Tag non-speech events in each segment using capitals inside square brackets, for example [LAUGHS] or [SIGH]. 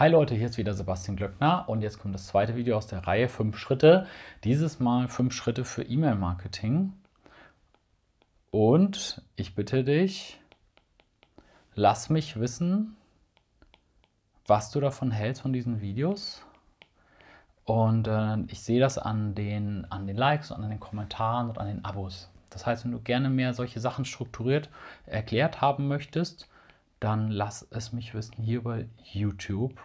Hi Leute, hier ist wieder Sebastian Glöckner und jetzt kommt das zweite Video aus der Reihe 5 Schritte. Dieses Mal 5 Schritte für E-Mail-Marketing. Und ich bitte dich, lass mich wissen, was du davon hältst von diesen Videos. Und äh, ich sehe das an den, an den Likes und an den Kommentaren und an den Abos. Das heißt, wenn du gerne mehr solche Sachen strukturiert erklärt haben möchtest, dann lass es mich wissen hier bei YouTube.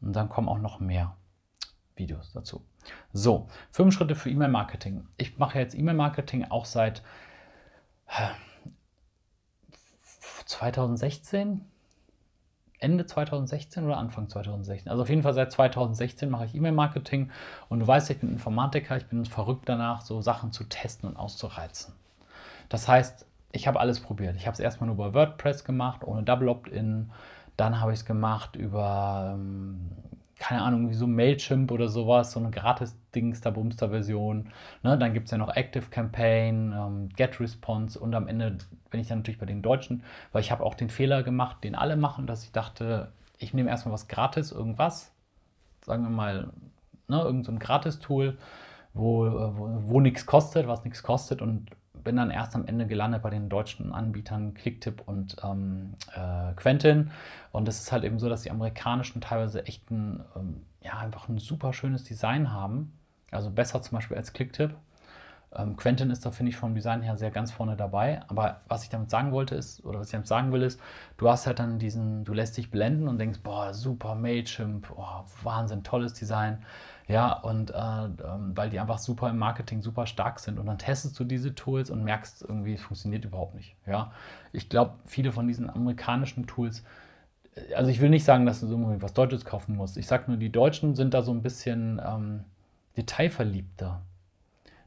Und dann kommen auch noch mehr Videos dazu. So, fünf Schritte für E-Mail-Marketing. Ich mache jetzt E-Mail-Marketing auch seit 2016, äh, Ende 2016 oder Anfang 2016. Also auf jeden Fall seit 2016 mache ich E-Mail-Marketing und du weißt, ich bin Informatiker, ich bin verrückt danach, so Sachen zu testen und auszureizen. Das heißt, ich habe alles probiert. Ich habe es erstmal nur über WordPress gemacht, ohne Double Opt-in. Dann habe ich es gemacht über, ähm, keine Ahnung, wie so Mailchimp oder sowas, so eine gratis Dingster-Bumster-Version. Ne? Dann gibt es ja noch Active Campaign, ähm, Get Response und am Ende bin ich dann natürlich bei den Deutschen, weil ich habe auch den Fehler gemacht, den alle machen, dass ich dachte, ich nehme erstmal was gratis, irgendwas, sagen wir mal, ne, irgendein so Gratis-Tool, wo, äh, wo, wo nichts kostet, was nichts kostet und bin dann erst am Ende gelandet bei den deutschen Anbietern Clicktip und ähm, äh, Quentin. Und es ist halt eben so, dass die amerikanischen teilweise echt ein, ähm, ja, einfach ein super schönes Design haben. Also besser zum Beispiel als Clicktip. Ähm, Quentin ist da, finde ich, vom Design her sehr ganz vorne dabei. Aber was ich damit sagen wollte ist, oder was ich damit sagen will, ist, du hast halt dann diesen, du lässt dich blenden und denkst, boah, super Mailchimp, oh, Wahnsinn, tolles Design. Ja, und äh, ähm, weil die einfach super im Marketing super stark sind. Und dann testest du diese Tools und merkst irgendwie, es funktioniert überhaupt nicht. Ja, ich glaube, viele von diesen amerikanischen Tools, äh, also ich will nicht sagen, dass du irgendwie was Deutsches kaufen musst. Ich sage nur, die Deutschen sind da so ein bisschen ähm, detailverliebter.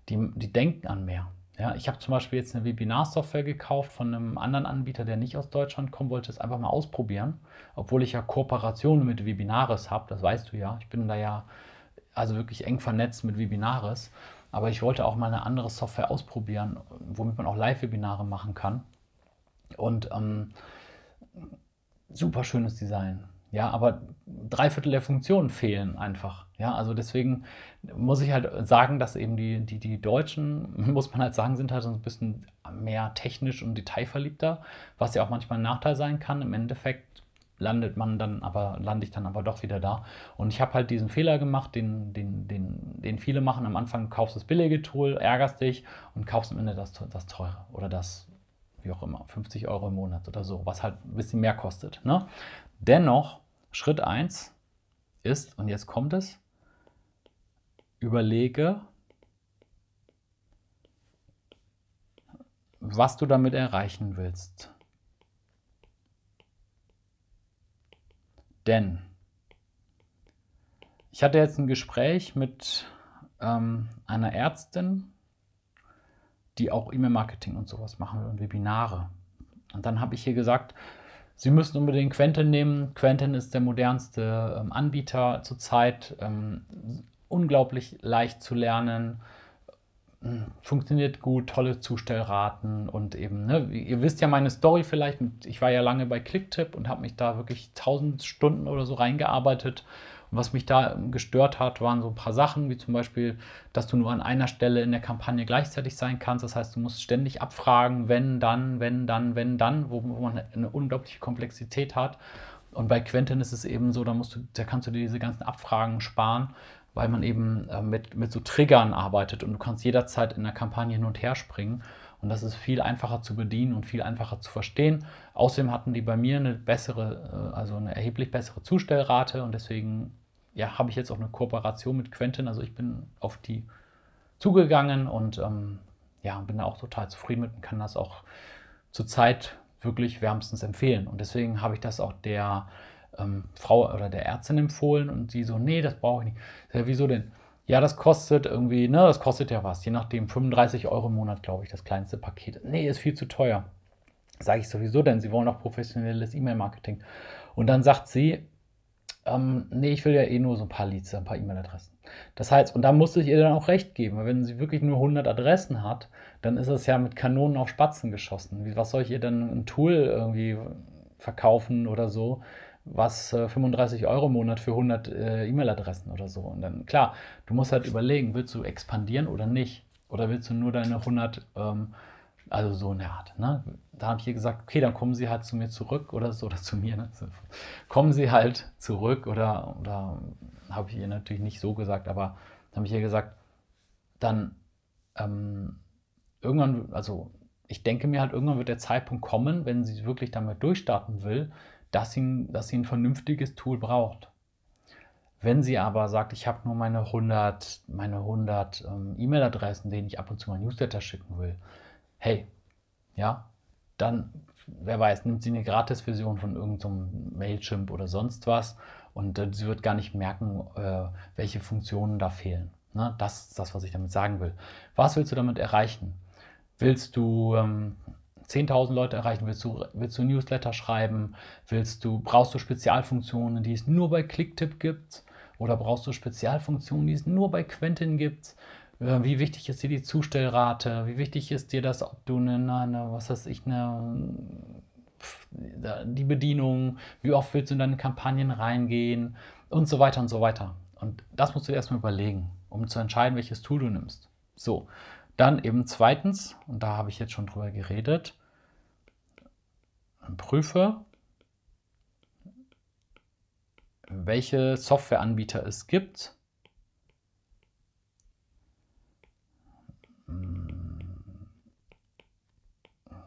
Die, die denken an mehr. Ja, ich habe zum Beispiel jetzt eine Webinar-Software gekauft von einem anderen Anbieter, der nicht aus Deutschland kommen wollte, es einfach mal ausprobieren, obwohl ich ja Kooperationen mit Webinaris habe, das weißt du ja. Ich bin da ja also wirklich eng vernetzt mit Webinaris. Aber ich wollte auch mal eine andere Software ausprobieren, womit man auch Live-Webinare machen kann. Und ähm, super schönes Design. Ja, aber drei Viertel der Funktionen fehlen einfach. Ja, also deswegen muss ich halt sagen, dass eben die, die, die Deutschen, [LAUGHS] muss man halt sagen, sind halt so ein bisschen mehr technisch und detailverliebter, was ja auch manchmal ein Nachteil sein kann. Im Endeffekt landet man dann aber, lande ich dann aber doch wieder da. Und ich habe halt diesen Fehler gemacht, den, den, den, den viele machen. Am Anfang kaufst du das billige Tool, ärgerst dich und kaufst am Ende das, das teure oder das, wie auch immer, 50 Euro im Monat oder so, was halt ein bisschen mehr kostet. Ne? Dennoch, Schritt 1 ist, und jetzt kommt es, überlege, was du damit erreichen willst. Denn ich hatte jetzt ein Gespräch mit ähm, einer Ärztin, die auch E-Mail-Marketing und sowas machen will und Webinare. Und dann habe ich hier gesagt, Sie müssen unbedingt Quentin nehmen. Quentin ist der modernste ähm, Anbieter zurzeit. Ähm, unglaublich leicht zu lernen funktioniert gut, tolle Zustellraten und eben, ne, ihr wisst ja meine Story vielleicht, mit, ich war ja lange bei Clicktip und habe mich da wirklich 1000 Stunden oder so reingearbeitet. Und was mich da gestört hat, waren so ein paar Sachen, wie zum Beispiel, dass du nur an einer Stelle in der Kampagne gleichzeitig sein kannst. Das heißt, du musst ständig abfragen, wenn, dann, wenn, dann, wenn, dann, wo man eine unglaubliche Komplexität hat. Und bei Quentin ist es eben so, da, musst du, da kannst du dir diese ganzen Abfragen sparen weil man eben äh, mit, mit so Triggern arbeitet und du kannst jederzeit in der Kampagne hin und her springen. Und das ist viel einfacher zu bedienen und viel einfacher zu verstehen. Außerdem hatten die bei mir eine bessere, äh, also eine erheblich bessere Zustellrate und deswegen ja, habe ich jetzt auch eine Kooperation mit Quentin. Also ich bin auf die zugegangen und ähm, ja, bin da auch total zufrieden mit und kann das auch zurzeit wirklich wärmstens empfehlen. Und deswegen habe ich das auch der ähm, Frau oder der Ärztin empfohlen und sie so, nee, das brauche ich nicht. Ja, wieso denn? Ja, das kostet irgendwie, ne, das kostet ja was, je nachdem, 35 Euro im Monat, glaube ich, das kleinste Paket. Nee, ist viel zu teuer. Sage ich sowieso, denn sie wollen auch professionelles E-Mail-Marketing. Und dann sagt sie, ähm, nee, ich will ja eh nur so ein paar Leads, ein paar E-Mail-Adressen. Das heißt, und da musste ich ihr dann auch recht geben, weil wenn sie wirklich nur 100 Adressen hat, dann ist es ja mit Kanonen auf Spatzen geschossen. Wie, was soll ich ihr denn ein Tool irgendwie verkaufen oder so, was 35 äh, Euro im Monat für 100 äh, E-Mail-Adressen oder so. Und dann, klar, du musst halt überlegen, willst du expandieren oder nicht? Oder willst du nur deine 100, ähm, also so eine Art. Ne? Da habe ich ihr gesagt, okay, dann kommen sie halt zu mir zurück oder so, oder zu mir. Ne? Kommen sie halt zurück oder, oder habe ich ihr natürlich nicht so gesagt, aber habe ich ihr gesagt, dann ähm, irgendwann, also ich denke mir halt, irgendwann wird der Zeitpunkt kommen, wenn sie wirklich damit durchstarten will, dass sie, dass sie ein vernünftiges Tool braucht. Wenn sie aber sagt, ich habe nur meine 100, meine 100 ähm, E-Mail-Adressen, denen ich ab und zu mal Newsletter schicken will, hey, ja, dann, wer weiß, nimmt sie eine Gratis-Version von irgendeinem so Mailchimp oder sonst was und äh, sie wird gar nicht merken, äh, welche Funktionen da fehlen. Ne? Das ist das, was ich damit sagen will. Was willst du damit erreichen? Willst du ähm, 10.000 Leute erreichen? Willst du, willst du Newsletter schreiben? Willst du, brauchst du Spezialfunktionen, die es nur bei Clicktip gibt? Oder brauchst du Spezialfunktionen, die es nur bei Quentin gibt? Äh, wie wichtig ist dir die Zustellrate? Wie wichtig ist dir das, ob du eine, eine was weiß ich, eine, die Bedienung? Wie oft willst du in deine Kampagnen reingehen? Und so weiter und so weiter. Und das musst du dir erstmal überlegen, um zu entscheiden, welches Tool du nimmst. So, dann eben zweitens, und da habe ich jetzt schon drüber geredet, prüfe, welche Softwareanbieter es gibt.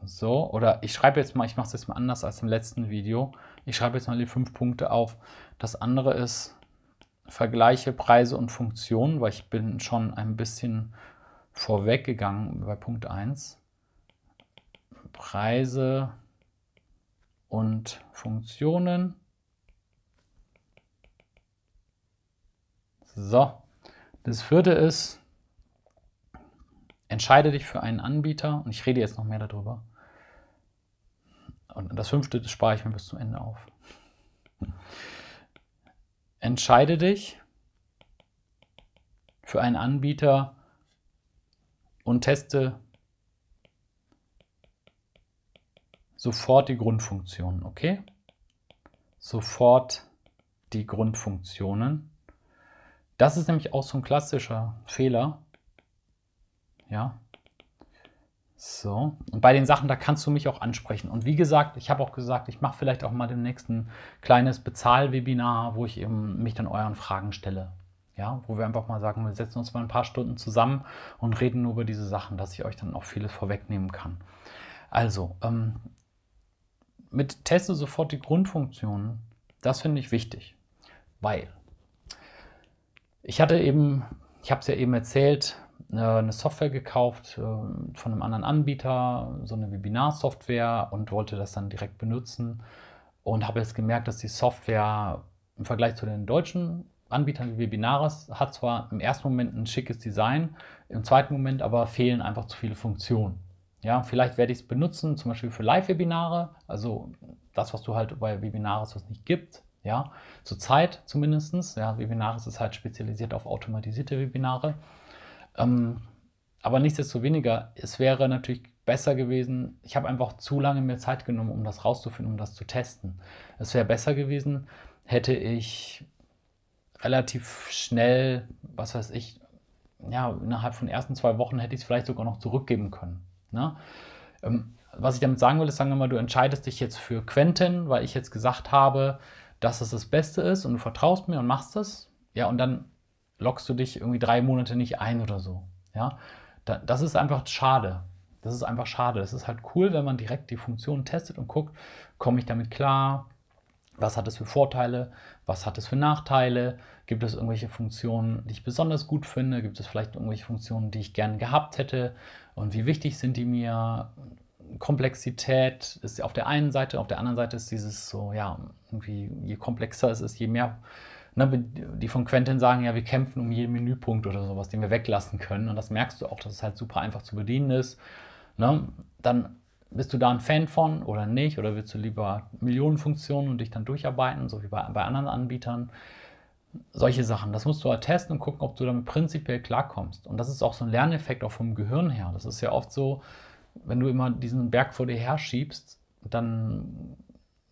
So, oder ich schreibe jetzt mal, ich mache es jetzt mal anders als im letzten Video. Ich schreibe jetzt mal die fünf Punkte auf. Das andere ist, vergleiche Preise und Funktionen, weil ich bin schon ein bisschen vorweggegangen bei Punkt 1. Preise und Funktionen. So, das vierte ist, entscheide dich für einen Anbieter und ich rede jetzt noch mehr darüber. Und das fünfte, das spare ich mir bis zum Ende auf. Entscheide dich für einen Anbieter, und teste sofort die Grundfunktionen, okay? Sofort die Grundfunktionen. Das ist nämlich auch so ein klassischer Fehler. Ja. So, und bei den Sachen, da kannst du mich auch ansprechen. Und wie gesagt, ich habe auch gesagt, ich mache vielleicht auch mal demnächst ein kleines Bezahlwebinar, wo ich eben mich dann euren Fragen stelle. Ja, wo wir einfach mal sagen, wir setzen uns mal ein paar Stunden zusammen und reden nur über diese Sachen, dass ich euch dann auch vieles vorwegnehmen kann. Also, ähm, mit teste sofort die Grundfunktionen, das finde ich wichtig, weil ich hatte eben, ich habe es ja eben erzählt, äh, eine Software gekauft äh, von einem anderen Anbieter, so eine Webinar-Software und wollte das dann direkt benutzen und habe jetzt gemerkt, dass die Software im Vergleich zu den deutschen Anbietern wie Webinaris hat zwar im ersten Moment ein schickes Design, im zweiten Moment aber fehlen einfach zu viele Funktionen. Ja, vielleicht werde ich es benutzen, zum Beispiel für Live-Webinare, also das, was du halt bei Webinaris was nicht gibt, ja, Zeit zumindest. Ja, Webinaris ist halt spezialisiert auf automatisierte Webinare. Ähm, aber nichtsdestoweniger, es wäre natürlich besser gewesen, ich habe einfach zu lange mir Zeit genommen, um das rauszufinden, um das zu testen. Es wäre besser gewesen, hätte ich relativ schnell, was weiß ich, ja, innerhalb von ersten zwei Wochen hätte ich es vielleicht sogar noch zurückgeben können. Ne? Ähm, was ich damit sagen will, ist, sagen wir mal, du entscheidest dich jetzt für Quentin, weil ich jetzt gesagt habe, dass es das Beste ist und du vertraust mir und machst es. Ja, und dann lockst du dich irgendwie drei Monate nicht ein oder so. Ja, da, das ist einfach schade. Das ist einfach schade. Es ist halt cool, wenn man direkt die Funktion testet und guckt, komme ich damit klar? Was hat es für Vorteile? Was hat es für Nachteile? Gibt es irgendwelche Funktionen, die ich besonders gut finde? Gibt es vielleicht irgendwelche Funktionen, die ich gerne gehabt hätte? Und wie wichtig sind die mir? Komplexität ist auf der einen Seite, auf der anderen Seite ist dieses so, ja, irgendwie, je komplexer es ist, je mehr, ne, die von Quentin sagen, ja, wir kämpfen um jeden Menüpunkt oder sowas, den wir weglassen können. Und das merkst du auch, dass es halt super einfach zu bedienen ist. Ne? Dann bist du da ein Fan von oder nicht? Oder willst du lieber Millionenfunktionen und dich dann durcharbeiten, so wie bei, bei anderen Anbietern? Solche Sachen. Das musst du halt testen und gucken, ob du damit prinzipiell klarkommst. Und das ist auch so ein Lerneffekt auch vom Gehirn her. Das ist ja oft so, wenn du immer diesen Berg vor dir her schiebst, dann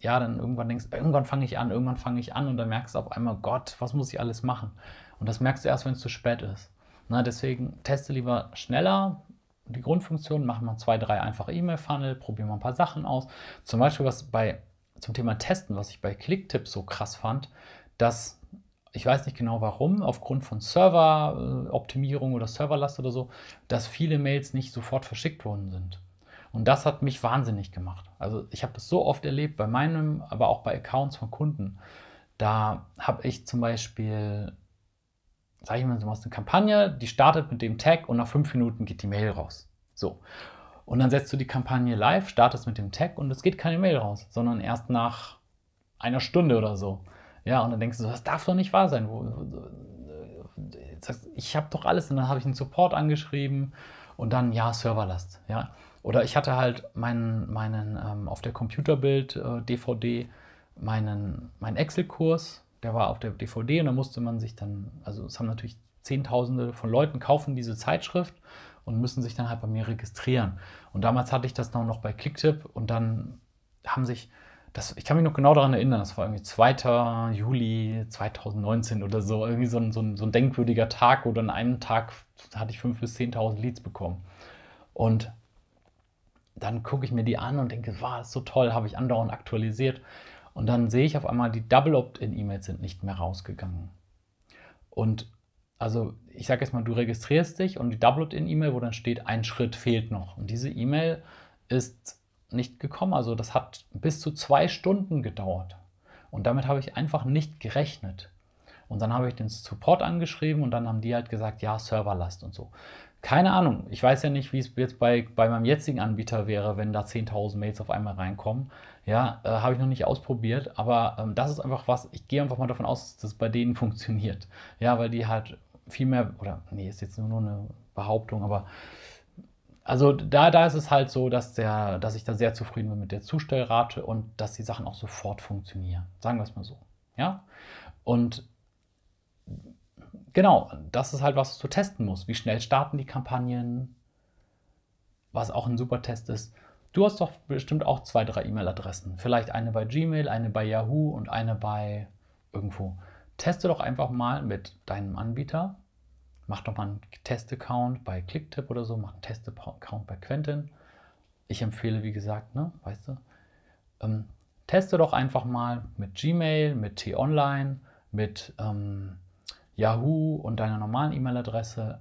ja, dann irgendwann denkst, irgendwann fange ich an, irgendwann fange ich an und dann merkst du auf einmal, Gott, was muss ich alles machen? Und das merkst du erst, wenn es zu spät ist. Na, deswegen teste lieber schneller, die Grundfunktion, machen wir zwei, drei einfache E-Mail-Funnel, probieren wir ein paar Sachen aus. Zum Beispiel was bei zum Thema Testen, was ich bei Clicktip so krass fand, dass ich weiß nicht genau warum, aufgrund von Server-Optimierung oder Serverlast oder so, dass viele Mails nicht sofort verschickt worden sind. Und das hat mich wahnsinnig gemacht. Also ich habe das so oft erlebt, bei meinem, aber auch bei Accounts von Kunden. Da habe ich zum Beispiel sage ich mal, du machst eine Kampagne, die startet mit dem Tag und nach fünf Minuten geht die Mail raus. So. Und dann setzt du die Kampagne live, startest mit dem Tag und es geht keine Mail raus, sondern erst nach einer Stunde oder so. Ja, und dann denkst du das darf doch nicht wahr sein. Ich habe doch alles und dann habe ich einen Support angeschrieben und dann, ja, Serverlast. Ja. Oder ich hatte halt meinen, meinen ähm, auf der Computerbild äh, DVD meinen, meinen Excel-Kurs der war auf der DVD und da musste man sich dann, also es haben natürlich Zehntausende von Leuten kaufen diese Zeitschrift und müssen sich dann halt bei mir registrieren. Und damals hatte ich das dann noch bei Clicktip und dann haben sich, das, ich kann mich noch genau daran erinnern, das war irgendwie 2. Juli 2019 oder so, irgendwie so ein, so ein, so ein denkwürdiger Tag, oder an einem Tag hatte ich 5.000 bis 10.000 Leads bekommen. Und dann gucke ich mir die an und denke, wow, ist so toll, habe ich andauernd aktualisiert. Und dann sehe ich auf einmal, die Double Opt-in-E-Mails sind nicht mehr rausgegangen. Und also ich sage jetzt mal, du registrierst dich und die Double Opt-in-E-Mail, wo dann steht, ein Schritt fehlt noch. Und diese E-Mail ist nicht gekommen. Also das hat bis zu zwei Stunden gedauert. Und damit habe ich einfach nicht gerechnet. Und dann habe ich den Support angeschrieben und dann haben die halt gesagt, ja, Serverlast und so. Keine Ahnung, ich weiß ja nicht, wie es jetzt bei, bei meinem jetzigen Anbieter wäre, wenn da 10.000 Mails auf einmal reinkommen. Ja, äh, habe ich noch nicht ausprobiert, aber ähm, das ist einfach was, ich gehe einfach mal davon aus, dass das bei denen funktioniert. Ja, weil die halt viel mehr, oder nee, ist jetzt nur, nur eine Behauptung, aber also da, da ist es halt so, dass, der, dass ich da sehr zufrieden bin mit der Zustellrate und dass die Sachen auch sofort funktionieren. Sagen wir es mal so. Ja? Und genau, das ist halt, was du testen musst. Wie schnell starten die Kampagnen, was auch ein super Test ist. Du hast doch bestimmt auch zwei, drei E-Mail-Adressen. Vielleicht eine bei Gmail, eine bei Yahoo und eine bei irgendwo. Teste doch einfach mal mit deinem Anbieter. Mach doch mal einen Test-Account bei Clicktip oder so. Mach einen Test-Account bei Quentin. Ich empfehle, wie gesagt, ne, weißt du, ähm, teste doch einfach mal mit Gmail, mit T-Online, mit ähm, Yahoo und deiner normalen E-Mail-Adresse,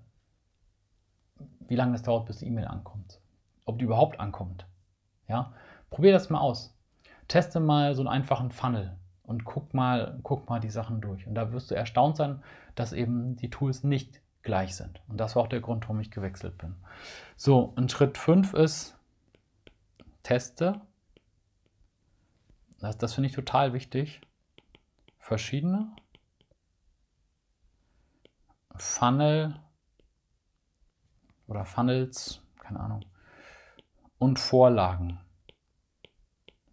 wie lange das dauert, bis die E-Mail ankommt. Ob die überhaupt ankommt. Ja? Probier das mal aus. Teste mal so einen einfachen Funnel und guck mal, guck mal die Sachen durch. Und da wirst du erstaunt sein, dass eben die Tools nicht gleich sind. Und das war auch der Grund, warum ich gewechselt bin. So, und Schritt 5 ist, teste. Das, das finde ich total wichtig. Verschiedene Funnel oder Funnels, keine Ahnung, und Vorlagen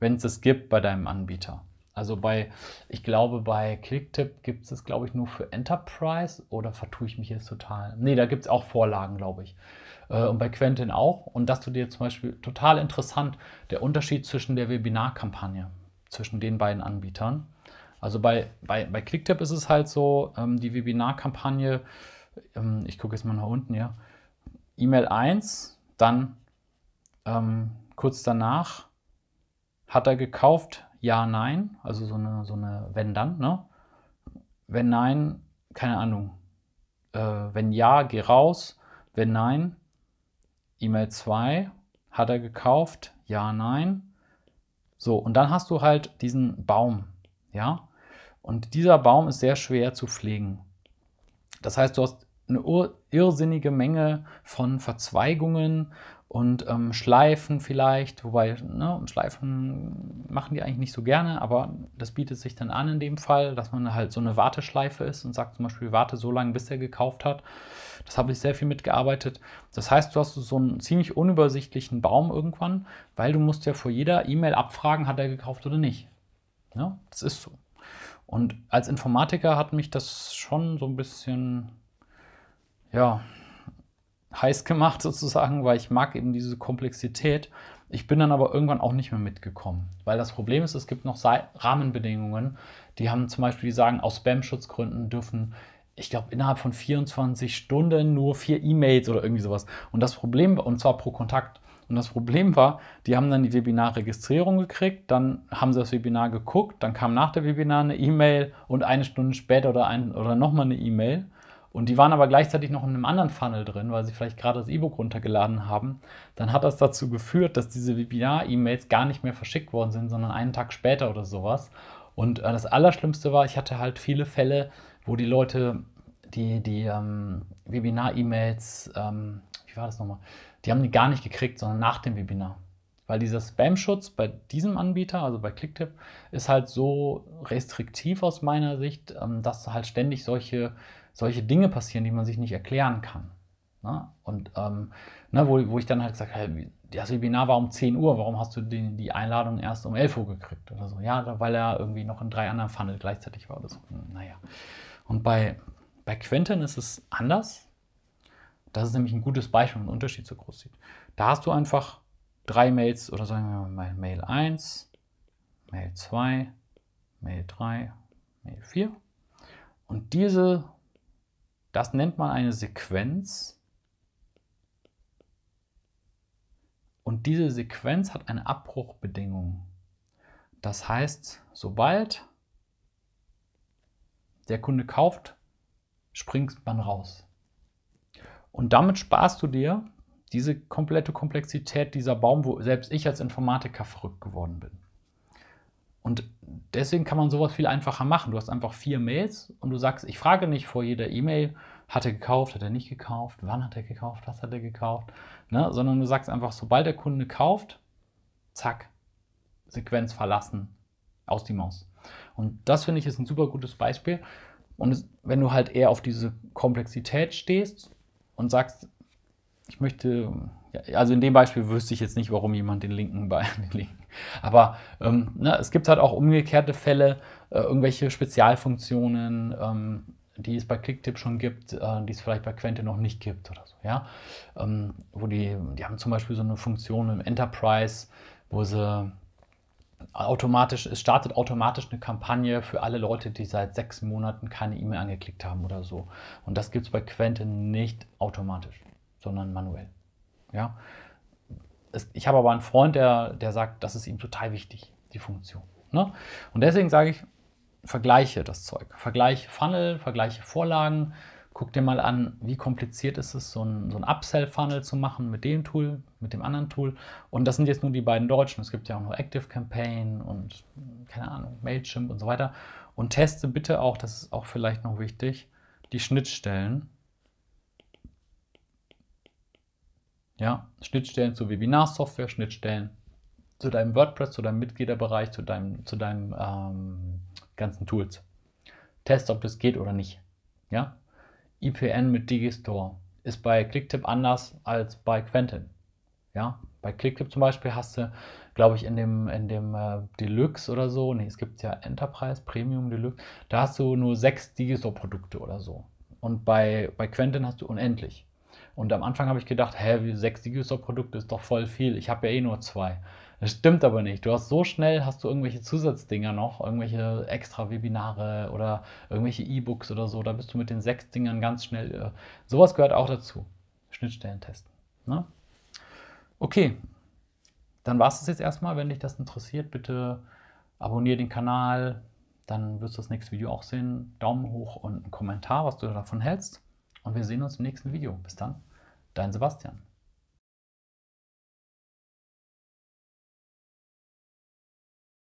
wenn es es gibt bei deinem Anbieter. Also bei, ich glaube, bei Clicktip gibt es es, glaube ich, nur für Enterprise oder vertue ich mich jetzt total? Nee, da gibt es auch Vorlagen, glaube ich. Äh, und bei Quentin auch. Und das tut dir zum Beispiel total interessant, der Unterschied zwischen der Webinarkampagne, zwischen den beiden Anbietern. Also bei, bei, bei Clicktip ist es halt so, ähm, die Webinarkampagne, ähm, ich gucke jetzt mal nach unten, ja. E-Mail 1, dann ähm, kurz danach hat er gekauft? Ja, nein. Also so eine, so eine wenn dann, ne? Wenn nein, keine Ahnung. Äh, wenn ja, geh raus. Wenn nein, E-Mail 2. Hat er gekauft? Ja, nein. So, und dann hast du halt diesen Baum, ja? Und dieser Baum ist sehr schwer zu pflegen. Das heißt, du hast eine irrsinnige Menge von Verzweigungen und ähm, Schleifen vielleicht, wobei ne, Schleifen machen die eigentlich nicht so gerne, aber das bietet sich dann an in dem Fall, dass man halt so eine Warteschleife ist und sagt zum Beispiel, warte so lange, bis er gekauft hat. Das habe ich sehr viel mitgearbeitet. Das heißt, du hast so einen ziemlich unübersichtlichen Baum irgendwann, weil du musst ja vor jeder E-Mail abfragen, hat er gekauft oder nicht. Ja, ne? das ist so. Und als Informatiker hat mich das schon so ein bisschen, ja, heiß gemacht [LAUGHS] sozusagen, weil ich mag eben diese Komplexität. Ich bin dann aber irgendwann auch nicht mehr mitgekommen, weil das Problem ist, es gibt noch Rahmenbedingungen, die haben zum Beispiel, die sagen, aus Spam-Schutzgründen dürfen, ich glaube, innerhalb von 24 Stunden nur vier E-Mails oder irgendwie sowas. Und das Problem, und zwar pro Kontakt, und das Problem war, die haben dann die Webinar-Registrierung gekriegt, dann haben sie das Webinar geguckt, dann kam nach der Webinar eine E-Mail und eine Stunde später oder, ein, oder nochmal eine E-Mail und die waren aber gleichzeitig noch in einem anderen Funnel drin, weil sie vielleicht gerade das E-Book runtergeladen haben, dann hat das dazu geführt, dass diese Webinar-E-Mails gar nicht mehr verschickt worden sind, sondern einen Tag später oder sowas. Und äh, das Allerschlimmste war, ich hatte halt viele Fälle, wo die Leute die, die ähm, Webinar-E-Mails, ähm, wie war das nochmal, die haben die gar nicht gekriegt, sondern nach dem Webinar. Weil dieser Spam-Schutz bei diesem Anbieter, also bei Clicktip, ist halt so restriktiv aus meiner Sicht, ähm, dass halt ständig solche solche Dinge passieren, die man sich nicht erklären kann. Na? Ne? Und ähm, ne, wo, wo ich dann halt gesagt habe, das Webinar war um 10 Uhr, warum hast du den, die Einladung erst um 11 Uhr gekriegt oder so? Ja, weil er irgendwie noch in drei anderen Funnel gleichzeitig war oder so. Hm, naja. Und bei, bei Quentin ist es anders. Das ist nämlich ein gutes Beispiel, wenn man Unterschied so groß sieht. Da hast du einfach drei Mails oder sagen wir mal Mail 1, Mail 2, Mail 3, Mail 4. Und diese das nennt man eine Sequenz. Und diese Sequenz hat eine Abbruchbedingung. Das heißt, sobald der Kunde kauft, springt man raus. Und damit sparst du dir diese komplette Komplexität dieser Baum, wo selbst ich als Informatiker verrückt geworden bin. Und deswegen kann man sowas viel einfacher machen. Du hast einfach vier Mails und du sagst, ich frage nicht vor jeder E-Mail, hat er gekauft, hat er nicht gekauft, wann hat er gekauft, was hat er gekauft, ne? sondern du sagst einfach, sobald der Kunde kauft, zack, Sequenz verlassen, aus die Maus. Und das finde ich ist ein super gutes Beispiel. Und es, wenn du halt eher auf diese Komplexität stehst und sagst, ich möchte, also in dem Beispiel wüsste ich jetzt nicht, warum jemand den linken Bein, [LAUGHS] den linken. Aber ähm, ne, es gibt halt auch umgekehrte Fälle, äh, irgendwelche Spezialfunktionen, ähm, die es bei Clicktip schon gibt, äh, die es vielleicht bei Quente noch nicht gibt oder so. Ja? Ähm, wo die, die haben zum Beispiel so eine Funktion im Enterprise, wo sie automatisch, es startet automatisch eine Kampagne für alle Leute, die seit sechs Monaten keine E-Mail angeklickt haben oder so. Und das gibt es bei Quente nicht automatisch sondern manuell. Ja? Es, ich habe aber einen Freund, der, der sagt, das ist ihm total wichtig, die Funktion. Ne? Und deswegen sage ich, vergleiche das Zeug. Vergleiche Funnel, vergleiche Vorlagen. Guck dir mal an, wie kompliziert ist es, so ein, so ein Upsell-Funnel zu machen mit dem Tool, mit dem anderen Tool. Und das sind jetzt nur die beiden deutschen. Es gibt ja auch noch Active Campaign und keine Ahnung, Mailchimp und so weiter. Und teste bitte auch, das ist auch vielleicht noch wichtig, die Schnittstellen Ja, Schnittstellen zu Webinar-Software, Schnittstellen zu deinem WordPress, zu deinem Mitgliederbereich, zu deinem, zu deinem ähm, ganzen Tools. Test, ob das geht oder nicht. Ja, IPN mit Digistore ist bei Clicktip anders als bei Quentin. Ja, bei Clicktip zum Beispiel hast du, glaube ich, in dem, in dem äh, Deluxe oder so, nee, es gibt ja Enterprise, Premium, Deluxe, da hast du nur sechs Digistore-Produkte oder so. Und bei, bei Quentin hast du unendlich. Und am Anfang habe ich gedacht, hä, sechs digistore produkte ist doch voll viel. Ich habe ja eh nur zwei. Das stimmt aber nicht. Du hast so schnell, hast du irgendwelche Zusatzdinger noch, irgendwelche extra Webinare oder irgendwelche E-Books oder so. Da bist du mit den sechs Dingern ganz schnell. Äh, sowas gehört auch dazu. Schnittstellen testen. Ne? Okay, dann war es das jetzt erstmal. Wenn dich das interessiert, bitte abonniere den Kanal. Dann wirst du das nächste Video auch sehen. Daumen hoch und einen Kommentar, was du davon hältst. Und wir sehen uns im nächsten Video. Bis dann, dein Sebastian.